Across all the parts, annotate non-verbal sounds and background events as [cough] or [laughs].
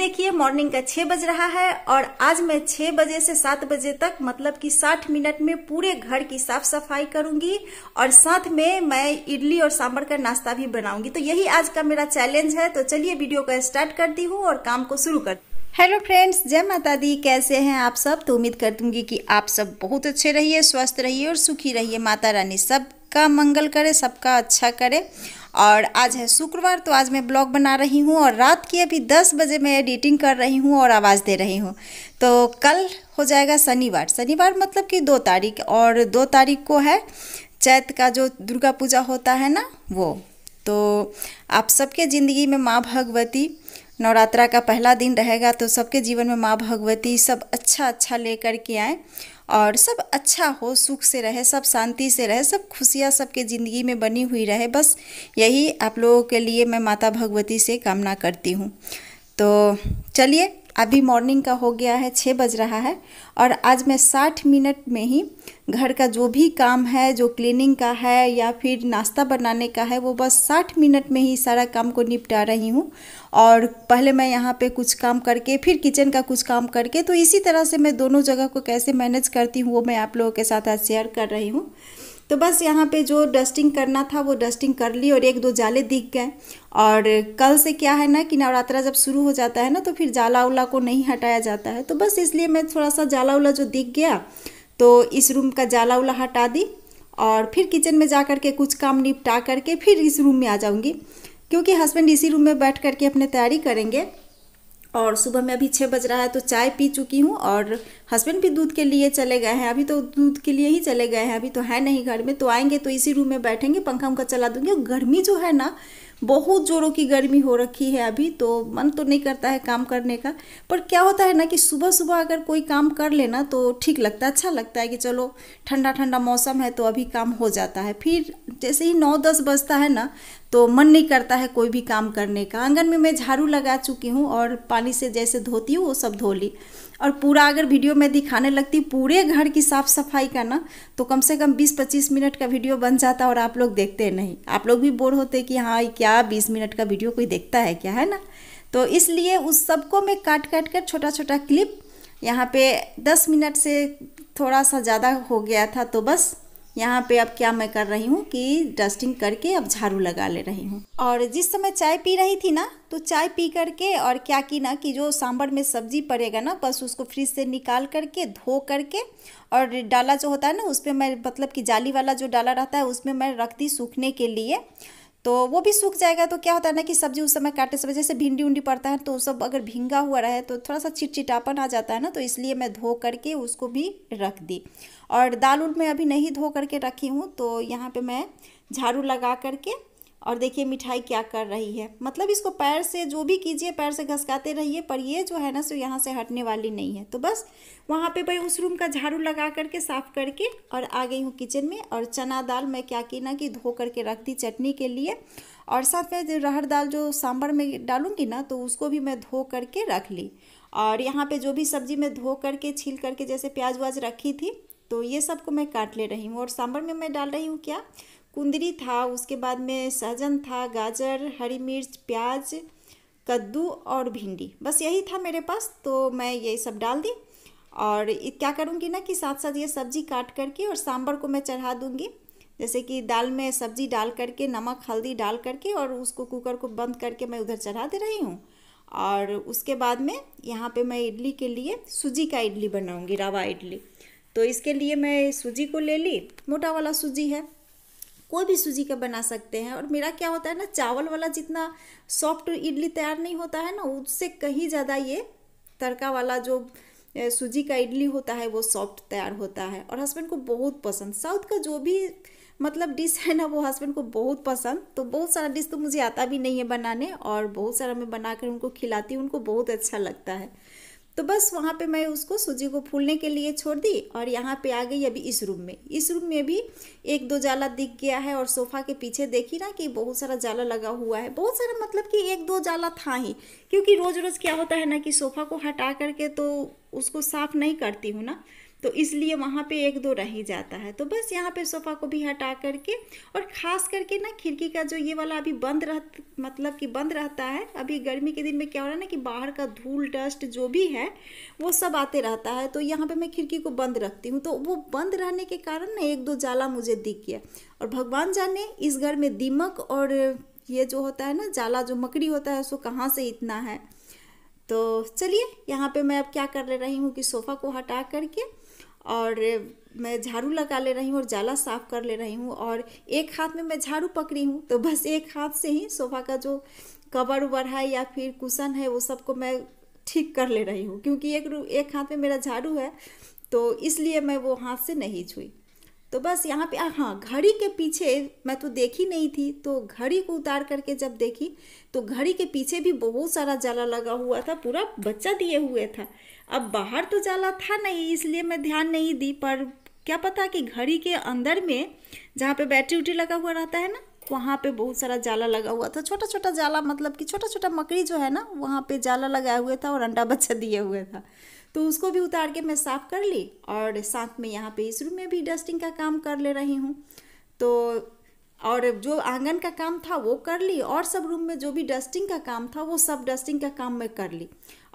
देखिए मॉर्निंग का छह बज रहा है और आज मैं छह बजे से सात बजे तक मतलब कि साठ मिनट में पूरे घर की साफ सफाई करूंगी और साथ में मैं इडली और सांबर का नाश्ता भी बनाऊंगी तो यही आज का मेरा चैलेंज है तो चलिए वीडियो को स्टार्ट करती हूँ और काम को शुरू कर हेलो फ्रेंड्स जय माता दी कैसे हैं आप सब तो उम्मीद कर दूंगी कि आप सब बहुत अच्छे रहिए स्वस्थ रहिए और सुखी रहिए माता रानी सबका मंगल करे सबका अच्छा करे और आज है शुक्रवार तो आज मैं ब्लॉग बना रही हूँ और रात की अभी दस बजे मैं एडिटिंग कर रही हूँ और आवाज़ दे रही हूँ तो कल हो जाएगा शनिवार शनिवार मतलब कि दो तारीख और दो तारीख को है चैत का जो दुर्गा पूजा होता है ना वो तो आप सबके ज़िंदगी में माँ भगवती नवरात्रा का पहला दिन रहेगा तो सबके जीवन में माँ भगवती सब अच्छा अच्छा लेकर के आए और सब अच्छा हो सुख से रहे सब शांति से रहे सब खुशियाँ सबके ज़िंदगी में बनी हुई रहे बस यही आप लोगों के लिए मैं माता भगवती से कामना करती हूँ तो चलिए अभी मॉर्निंग का हो गया है छः बज रहा है और आज मैं साठ मिनट में ही घर का जो भी काम है जो क्लीनिंग का है या फिर नाश्ता बनाने का है वो बस साठ मिनट में ही सारा काम को निपटा रही हूँ और पहले मैं यहाँ पे कुछ काम करके फिर किचन का कुछ काम करके तो इसी तरह से मैं दोनों जगह को कैसे मैनेज करती हूँ वो मैं आप लोगों के साथ आज शेयर कर रही हूँ तो बस यहाँ पे जो डस्टिंग करना था वो डस्टिंग कर ली और एक दो जाले दिख गए और कल से क्या है ना कि नवरात्रा जब शुरू हो जाता है ना तो फिर जाला उला को नहीं हटाया जाता है तो बस इसलिए मैं थोड़ा सा जाला उला जो दिख गया तो इस रूम का जाला उला हटा दी और फिर किचन में जा करके कुछ काम निपटा करके फिर इस रूम में आ जाऊँगी क्योंकि हस्बैंड इसी रूम में बैठ करके अपने तैयारी करेंगे और सुबह में अभी छः बज रहा है तो चाय पी चुकी हूँ और हस्बैंड भी दूध के लिए चले गए हैं अभी तो दूध के लिए ही चले गए हैं अभी तो है नहीं घर में तो आएंगे तो इसी रूम में बैठेंगे पंखा उनका चला दूंगी और गर्मी जो है ना बहुत जोरों की गर्मी हो रखी है अभी तो मन तो नहीं करता है काम करने का पर क्या होता है ना कि सुबह सुबह अगर कोई काम कर लेना तो ठीक लगता है अच्छा लगता है कि चलो ठंडा ठंडा मौसम है तो अभी काम हो जाता है फिर जैसे ही नौ दस बजता है ना तो मन नहीं करता है कोई भी काम करने का आंगन में मैं झाड़ू लगा चुकी हूँ और पानी से जैसे धोती हूँ वो सब धो ली और पूरा अगर वीडियो मैं दिखाने लगती पूरे घर की साफ़ सफाई का ना तो कम से कम 20-25 मिनट का वीडियो बन जाता और आप लोग देखते नहीं आप लोग भी बोर होते कि हाँ क्या 20 मिनट का वीडियो कोई देखता है क्या है ना तो इसलिए उस सबको मैं काट काट कर छोटा छोटा क्लिप यहाँ पे दस मिनट से थोड़ा सा ज़्यादा हो गया था तो बस यहाँ पे अब क्या मैं कर रही हूँ कि डस्टिंग करके अब झाड़ू लगा ले रही हूँ और जिस समय चाय पी रही थी ना तो चाय पी करके और क्या की ना कि जो सांभर में सब्जी पड़ेगा ना बस उसको फ्रिज से निकाल करके धो करके और डाला जो होता है ना उस पर मैं मतलब कि जाली वाला जो डाला रहता है उसमें मैं रख दी सूखने के लिए तो वो भी सूख जाएगा तो क्या होता है ना कि सब्जी उस समय काटते समय जैसे भिंडी उंडी पड़ता है तो सब अगर भींगा हुआ रहे तो थोड़ा सा चिटचिटापन आ जाता है ना तो इसलिए मैं धो करके उसको भी रख दी और दाल उल मैं अभी नहीं धो करके रखी हूँ तो यहाँ पे मैं झाड़ू लगा करके और देखिए मिठाई क्या कर रही है मतलब इसको पैर से जो भी कीजिए पैर से घसकाते रहिए पर ये जो है ना सो यहाँ से हटने वाली नहीं है तो बस वहाँ पे भाई उस रूम का झाड़ू लगा करके साफ़ करके और आ गई हूँ किचन में और चना दाल मैं क्या की ना कि धो करके रख दी चटनी के लिए और साथ में रहर दाल जो सांभर में डालूँगी ना तो उसको भी मैं धो करके रख ली और यहाँ पर जो भी सब्ज़ी मैं धो करके छील करके जैसे प्याज व्याज रखी थी तो ये सबको मैं काट ले रही हूँ और सांभर में मैं डाल रही हूँ क्या कुंदरी था उसके बाद में सहजन था गाजर हरी मिर्च प्याज कद्दू और भिंडी बस यही था मेरे पास तो मैं ये सब डाल दी और क्या करूँगी ना कि साथ साथ ये सब्ज़ी काट करके और सांभर को मैं चढ़ा दूँगी जैसे कि दाल में सब्ज़ी डाल करके नमक हल्दी डाल करके और उसको कुकर को बंद करके मैं उधर चढ़ा दे रही हूँ और उसके बाद में यहाँ पे मैं इडली के लिए सूजी का इडली बनाऊँगी रवा इडली तो इसके लिए मैं सूजी को ले ली मोटा वाला सूजी है कोई भी सूजी का बना सकते हैं और मेरा क्या होता है ना चावल वाला जितना सॉफ्ट इडली तैयार नहीं होता है ना उससे कहीं ज़्यादा ये तड़का वाला जो सूजी का इडली होता है वो सॉफ्ट तैयार होता है और हस्बैंड को बहुत पसंद साउथ का जो भी मतलब डिश है ना वो हस्बैंड को बहुत पसंद तो बहुत सारा डिश तो मुझे आता भी नहीं है बनाने और बहुत सारा मैं बना कर उनको खिलाती हूँ उनको बहुत अच्छा लगता है तो बस वहाँ पे मैं उसको सूजी को फूलने के लिए छोड़ दी और यहाँ पे आ गई अभी इस रूम में इस रूम में भी एक दो जाला दिख गया है और सोफ़ा के पीछे देखी ना कि बहुत सारा जाला लगा हुआ है बहुत सारा मतलब कि एक दो जाला था ही क्योंकि रोज़ रोज़ क्या होता है ना कि सोफ़ा को हटा करके तो उसको साफ़ नहीं करती हूँ ना तो इसलिए वहाँ पे एक दो रह ही जाता है तो बस यहाँ पे सोफ़ा को भी हटा करके और ख़ास करके ना खिड़की का जो ये वाला अभी बंद रह मतलब कि बंद रहता है अभी गर्मी के दिन में क्या हो रहा है ना कि बाहर का धूल डस्ट जो भी है वो सब आते रहता है तो यहाँ पर मैं खिड़की को बंद रखती हूँ तो वो बंद रहने के कारण ना एक दो जाला मुझे दिख गया और भगवान जाने इस घर में दीमक और ये जो होता है ना जाला जो मकड़ी होता है उसको कहाँ से इतना है तो चलिए यहाँ पे मैं अब क्या कर रही हूँ कि सोफ़ा को हटा करके और मैं झाड़ू लगा ले रही हूँ और जाला साफ कर ले रही हूँ और एक हाथ में मैं झाड़ू पकड़ी हूँ तो बस एक हाथ से ही सोफ़ा का जो कवर उबर है या फिर कुशन है वो सबको मैं ठीक कर ले रही हूँ क्योंकि एक एक हाथ में मेरा झाड़ू है तो इसलिए मैं वो हाथ से नहीं छुई तो बस यहाँ पे हाँ, हाँ घड़ी के पीछे मैं तो देखी नहीं थी तो घड़ी को उतार करके जब देखी तो घड़ी के पीछे भी बहुत सारा जाला लगा हुआ था पूरा बच्चा दिए हुए था अब बाहर तो जाला था नहीं इसलिए मैं ध्यान नहीं दी पर क्या पता कि घड़ी के अंदर में जहाँ पे बैटरी उटरी लगा हुआ रहता है ना वहाँ पे बहुत सारा जाला लगा हुआ था छोटा छोटा जाला मतलब कि छोटा छोटा मकड़ी जो है ना वहाँ पे जाला लगाया हुए था और अंडा बच्चा दिए हुए था तो उसको भी उतार के मैं साफ़ कर ली और साथ में यहाँ पे इस रूम में भी डस्टिंग का काम कर ले रही हूँ तो और जो आंगन का काम था वो कर ली और सब रूम में जो भी डस्टिंग का काम था वो सब डस्टिंग का काम मैं कर ली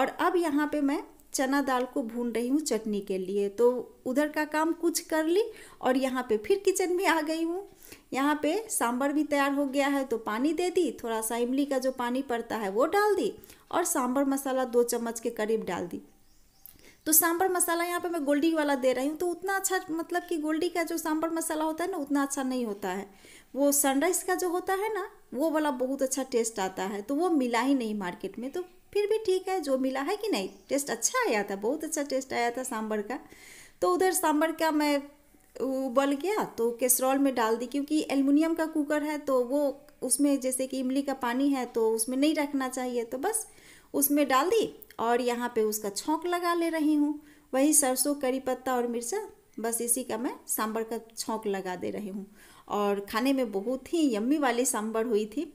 और अब यहाँ पे मैं चना दाल को भून रही हूँ चटनी के लिए तो उधर का काम कुछ कर ली और यहाँ पे फिर किचन में आ गई हूँ यहाँ पे सांभर भी तैयार हो गया है तो पानी दे दी थोड़ा सा इमली का जो पानी पड़ता है वो डाल दी और सांभर मसाला दो चम्मच के करीब डाल दी तो सांभर मसाला यहाँ पे मैं गोल्डी वाला दे रही हूँ तो उतना अच्छा मतलब कि गोल्डी का जो सांभर मसाला होता है ना उतना अच्छा नहीं होता है वो सनराइज़ का जो होता है ना वो वाला बहुत अच्छा टेस्ट आता है तो वो मिला ही नहीं मार्केट में तो फिर भी ठीक है जो मिला है कि नहीं टेस्ट अच्छा आया था बहुत अच्छा टेस्ट आया था सांभर का तो उधर सांभर का मैं उबल गया तो कैसरॉल में डाल दी क्योंकि एलमिनियम का कुकर है तो वो उसमें जैसे कि इमली का पानी है तो उसमें नहीं रखना चाहिए तो बस उसमें डाल दी और यहाँ पे उसका छोंक लगा ले रही हूँ वही सरसों करी पत्ता और मिर्चा बस इसी का मैं सांभर का छोंक लगा दे रही हूँ और खाने में बहुत ही यम्मी वाली सांभर हुई थी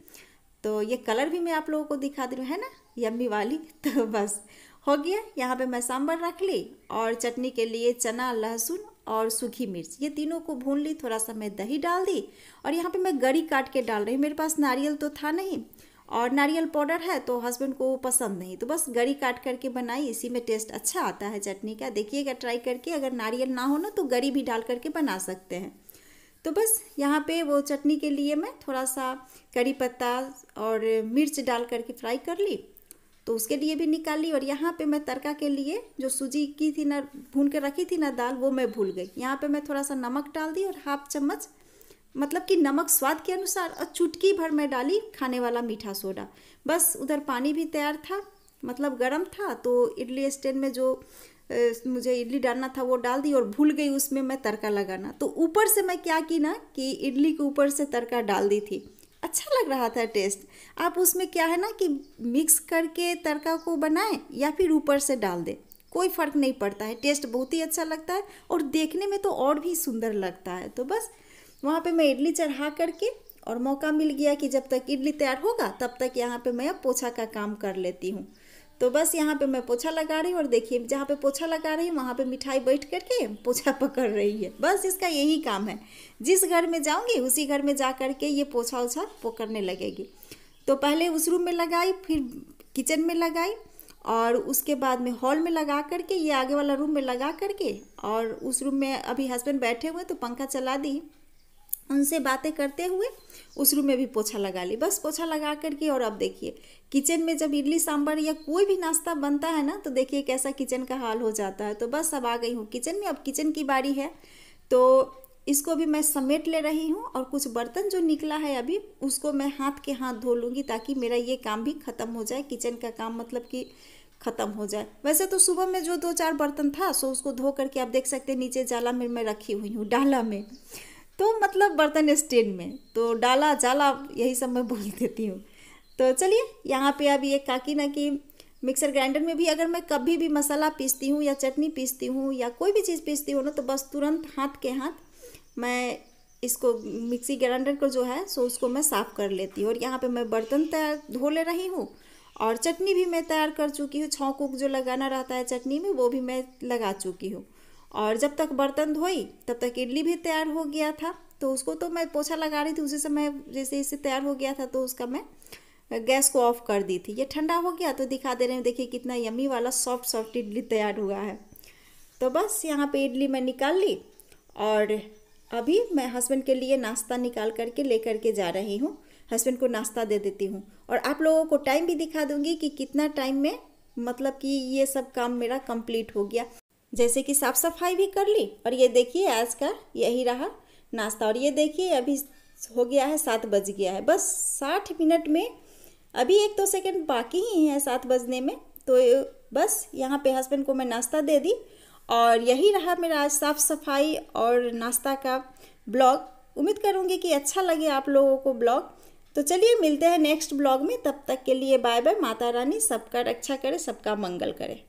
तो ये कलर भी मैं आप लोगों को दिखा दे रही हूँ है ना यम्मी वाली [laughs] तो बस हो गया यहाँ पे मैं सांभर रख ली और चटनी के लिए चना लहसुन और सूखी मिर्च ये तीनों को भून ली थोड़ा सा मैं दही डाल दी और यहाँ पे मैं गरी काट के डाल रही हूँ मेरे पास नारियल तो था नहीं और नारियल पाउडर है तो हस्बैंड को पसंद नहीं तो बस गरी काट करके बनाई इसी में टेस्ट अच्छा आता है चटनी का देखिएगा ट्राई करके अगर नारियल ना हो ना तो गरी भी डाल करके बना सकते हैं तो बस यहाँ पे वो चटनी के लिए मैं थोड़ा सा करी पत्ता और मिर्च डाल करके फ्राई कर ली तो उसके लिए भी निकाल ली और यहाँ पे मैं तड़का के लिए जो सूजी की थी ना भून के रखी थी ना दाल वो मैं भूल गई यहाँ पे मैं थोड़ा सा नमक डाल दी और हाफ चम्मच मतलब कि नमक स्वाद के अनुसार और चुटकी भर में डाली खाने वाला मीठा सोडा बस उधर पानी भी तैयार था मतलब गर्म था तो इडली स्टैंड में जो मुझे इडली डालना था वो डाल दी और भूल गई उसमें मैं तड़का लगाना तो ऊपर से मैं क्या की ना कि इडली के ऊपर से तड़का डाल दी थी अच्छा लग रहा था टेस्ट आप उसमें क्या है ना कि मिक्स करके तड़का को बनाएं या फिर ऊपर से डाल दें कोई फ़र्क नहीं पड़ता है टेस्ट बहुत ही अच्छा लगता है और देखने में तो और भी सुंदर लगता है तो बस वहाँ पे मैं इडली चढ़ा करके और मौका मिल गया कि जब तक इडली तैयार होगा तब तक यहाँ पे मैं पोछा का काम कर लेती हूँ तो बस यहाँ पे मैं पोछा लगा रही हूँ और देखिए जहाँ पे पोछा लगा रही हूँ वहाँ पे मिठाई बैठ करके पोछा पकड़ रही है बस इसका यही काम है जिस घर में जाऊँगी उसी घर में जा कर के ये पोछा ओछा पकड़ने लगेगी तो पहले उस रूम में लगाई फिर किचन में लगाई और उसके बाद में हॉल में लगा करके ये आगे वाला रूम में लगा करके और उस रूम में अभी हस्बैंड बैठे हुए तो पंखा चला दी उनसे बातें करते हुए उस रूम में भी पोछा लगा ली बस पोछा लगा करके और अब देखिए किचन में जब इडली सांभर या कोई भी नाश्ता बनता है ना तो देखिए कैसा किचन का हाल हो जाता है तो बस अब आ गई हूँ किचन में अब किचन की बारी है तो इसको भी मैं समेट ले रही हूँ और कुछ बर्तन जो निकला है अभी उसको मैं हाथ के हाथ धो लूँगी ताकि मेरा ये काम भी ख़त्म हो जाए किचन का काम मतलब कि ख़त्म हो जाए वैसे तो सुबह में जो दो चार बर्तन था सो उसको धो करके आप देख सकते हैं नीचे जाला में मैं रखी हुई हूँ डाला में तो मतलब बर्तन स्टैंड में तो डाला जाला यही सब मैं बोल देती हूँ तो चलिए यहाँ पे अब ये काकी ना कि मिक्सर ग्राइंडर में भी अगर मैं कभी भी मसाला पीसती हूँ या चटनी पीसती हूँ या कोई भी चीज़ पीसती हूँ ना तो बस तुरंत हाथ के हाथ मैं इसको मिक्सी ग्राइंडर को जो है सो उसको मैं साफ़ कर लेती हूँ और यहाँ पे मैं बर्तन तैयार धो ले रही हूँ और चटनी भी मैं तैयार कर चुकी हूँ छौकूक जो लगाना रहता है चटनी में वो भी मैं लगा चुकी हूँ और जब तक बर्तन धोई तब तक इडली भी तैयार हो गया था तो उसको तो मैं पोछा लगा रही थी उसी समय जैसे इससे तैयार हो गया था तो उसका मैं गैस को ऑफ कर दी थी ये ठंडा हो गया तो दिखा दे रहे हैं देखिए कितना यमी वाला सॉफ्ट सॉफ्ट इडली तैयार हुआ है तो बस यहाँ पे इडली मैं निकाल ली और अभी मैं हस्बैंड के लिए नाश्ता निकाल करके ले करके जा रही हूँ हस्बैंड को नाश्ता दे देती हूँ और आप लोगों को टाइम भी दिखा दूँगी कि कितना टाइम में मतलब कि ये सब काम मेरा कंप्लीट हो गया जैसे कि साफ़ सफाई भी कर ली और ये देखिए आज का यही रहा नाश्ता और ये देखिए अभी हो गया है सात बज गया है बस साठ मिनट में अभी एक दो तो सेकंड बाकी ही है सात बजने में तो बस यहाँ पे हस्बैंड को मैं नाश्ता दे दी और यही रहा मेरा आज साफ़ सफाई और नाश्ता का ब्लॉग उम्मीद करूँगी कि अच्छा लगे आप लोगों को ब्लॉग तो चलिए मिलते हैं नेक्स्ट ब्लॉग में तब तक के लिए बाय बाय माता रानी सबका रक्षा करे सबका मंगल करे